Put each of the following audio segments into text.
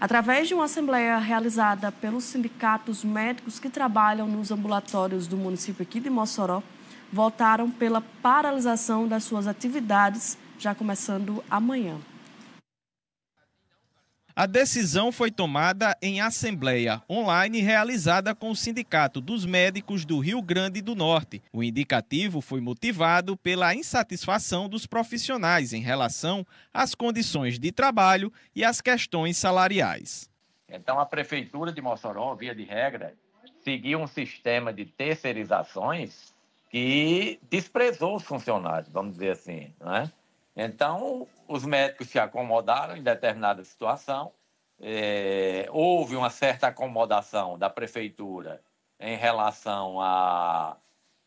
Através de uma assembleia realizada pelos sindicatos médicos que trabalham nos ambulatórios do município aqui de Mossoró, votaram pela paralisação das suas atividades, já começando amanhã. A decisão foi tomada em assembleia online realizada com o Sindicato dos Médicos do Rio Grande do Norte. O indicativo foi motivado pela insatisfação dos profissionais em relação às condições de trabalho e às questões salariais. Então, a Prefeitura de Mossoró, via de regra, seguiu um sistema de terceirizações que desprezou os funcionários, vamos dizer assim, não é? Então, os médicos se acomodaram em determinada situação, é, houve uma certa acomodação da prefeitura em relação à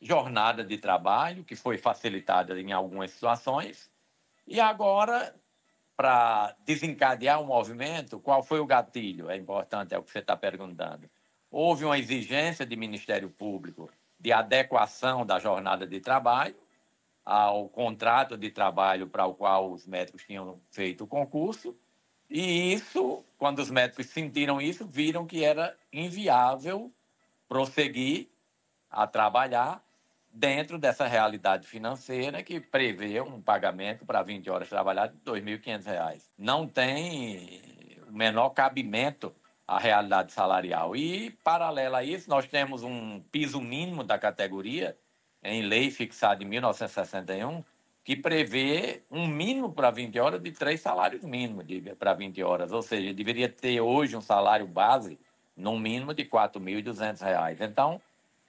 jornada de trabalho, que foi facilitada em algumas situações, e agora, para desencadear o movimento, qual foi o gatilho? É importante, é o que você está perguntando. Houve uma exigência de Ministério Público de adequação da jornada de trabalho, ao contrato de trabalho para o qual os médicos tinham feito o concurso. E isso, quando os médicos sentiram isso, viram que era inviável prosseguir a trabalhar dentro dessa realidade financeira que prevê um pagamento para 20 horas trabalhadas de R$ 2.500. Não tem o menor cabimento à realidade salarial. E, paralelo a isso, nós temos um piso mínimo da categoria em lei fixada em 1961, que prevê um mínimo para 20 horas de três salários mínimos para 20 horas. Ou seja, deveria ter hoje um salário base no mínimo de R$ 4.200. Então,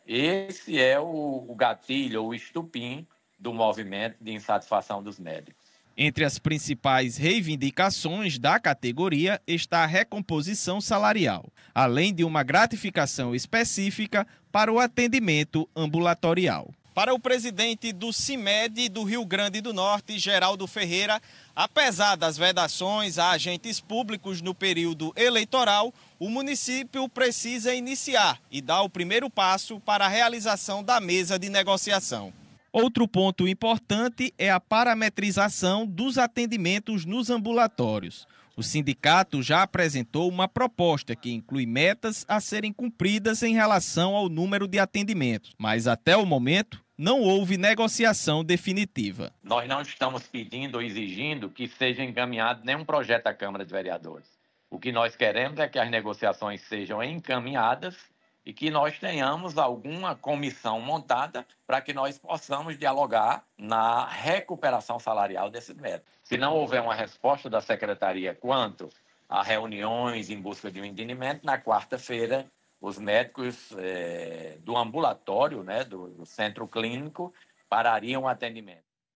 esse é o, o gatilho, o estupim do movimento de insatisfação dos médicos. Entre as principais reivindicações da categoria está a recomposição salarial, além de uma gratificação específica para o atendimento ambulatorial. Para o presidente do CIMED do Rio Grande do Norte, Geraldo Ferreira, apesar das vedações a agentes públicos no período eleitoral, o município precisa iniciar e dar o primeiro passo para a realização da mesa de negociação. Outro ponto importante é a parametrização dos atendimentos nos ambulatórios. O sindicato já apresentou uma proposta que inclui metas a serem cumpridas em relação ao número de atendimentos, mas até o momento não houve negociação definitiva. Nós não estamos pedindo ou exigindo que seja encaminhado nenhum projeto à Câmara de Vereadores. O que nós queremos é que as negociações sejam encaminhadas e que nós tenhamos alguma comissão montada para que nós possamos dialogar na recuperação salarial desses médicos. Se não houver uma resposta da secretaria quanto a reuniões em busca de um entendimento, na quarta-feira os médicos é, do ambulatório, né, do, do centro clínico, parariam o atendimento.